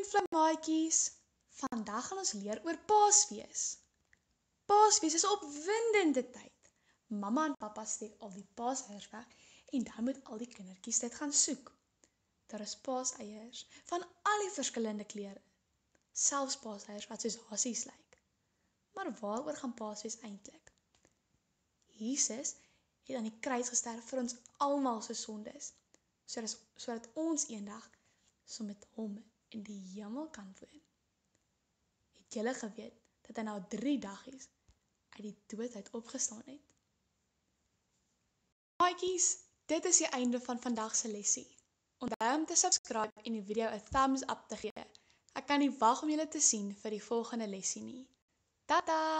en vlammaatjies. Vandag gaan ons leer oor Paasfees. Paasfees is 'n opwindende tyd. Mamma en pappa steek al die paaseiers weg en dan moet al die kindertjies dit gaan soek. Daar is paaseiers van al die verskillende kleure. Selfs paaseiers wat soos hasies lyk. Maar waaroor gaan Paasfees eintlik? Jesus het aan die kruis gesterf vir ons almal se sondes. Sodat sodat ons eendag so met hom in die hemel kan woon. Het julle geweet dat hy na 3 daggies uit die dood uit opgestaan het? Maatjies, dit is die einde van vandag se lesie. Onthou om te subscribe en die video 'n thumbs up te gee. Ek kan nie wag om julle te sien vir die volgende lesie nie. Tata. -da!